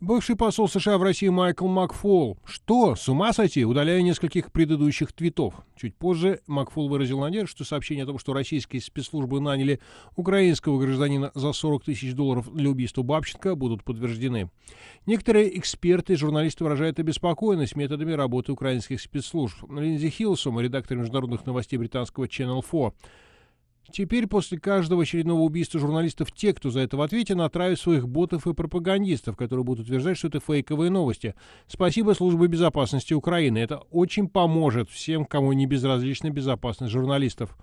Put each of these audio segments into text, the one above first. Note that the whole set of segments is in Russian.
Бывший посол США в России Майкл Макфол. Что? С ума сойти? Удаляя нескольких предыдущих твитов. Чуть позже Макфол выразил надежду, что сообщение о том, что российские спецслужбы наняли украинского гражданина за 40 тысяч долларов для убийства Бабченко, будут подтверждены. Некоторые эксперты и журналисты выражают обеспокоенность методами работы украинских спецслужб. Линдзи Хилсом, редактор международных новостей британского Channel 4, Теперь после каждого очередного убийства журналистов те, кто за это в ответе, натравят своих ботов и пропагандистов, которые будут утверждать, что это фейковые новости. Спасибо службе безопасности Украины. Это очень поможет всем, кому не безразлична безопасность журналистов.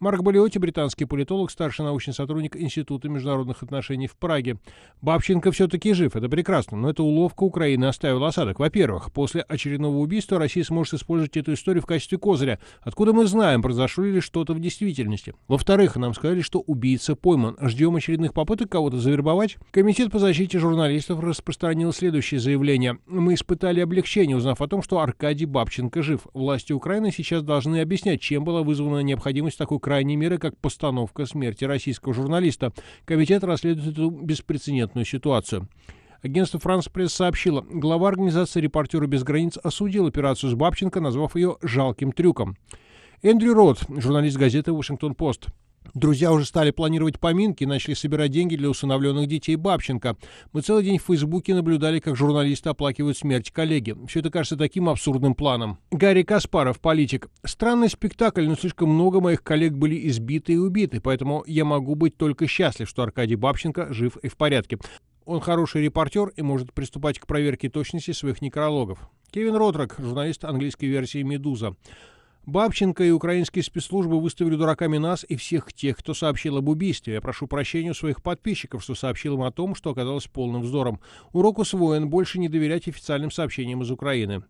Марк Балиоти, британский политолог, старший научный сотрудник Института международных отношений в Праге. Бабченко все-таки жив, это прекрасно, но эта уловка Украины оставила осадок. Во-первых, после очередного убийства Россия сможет использовать эту историю в качестве козыря. Откуда мы знаем, произошло ли что-то в действительности? Во-вторых, нам сказали, что убийца пойман. Ждем очередных попыток кого-то завербовать? Комитет по защите журналистов распространил следующее заявление. Мы испытали облегчение, узнав о том, что Аркадий Бабченко жив. Власти Украины сейчас должны объяснять, чем была вызвана необходимость такой крайней мере, как постановка смерти российского журналиста. Комитет расследует эту беспрецедентную ситуацию. Агентство «Франс Пресс» сообщило, глава организации «Репортеры без границ» осудил операцию с Бабченко, назвав ее «жалким трюком». Эндрю Рот, журналист газеты «Вашингтон-Пост». Друзья уже стали планировать поминки и начали собирать деньги для усыновленных детей Бабченко. Мы целый день в Фейсбуке наблюдали, как журналисты оплакивают смерть коллеги. Все это кажется таким абсурдным планом. Гарри Каспаров, политик. Странный спектакль, но слишком много моих коллег были избиты и убиты, поэтому я могу быть только счастлив, что Аркадий Бабченко жив и в порядке. Он хороший репортер и может приступать к проверке точности своих некрологов. Кевин Ротрок, журналист английской версии «Медуза». Бабченко и украинские спецслужбы выставили дураками нас и всех тех, кто сообщил об убийстве. Я прошу прощения у своих подписчиков, что сообщил им о том, что оказалось полным вздором. Урок усвоен. Больше не доверять официальным сообщениям из Украины.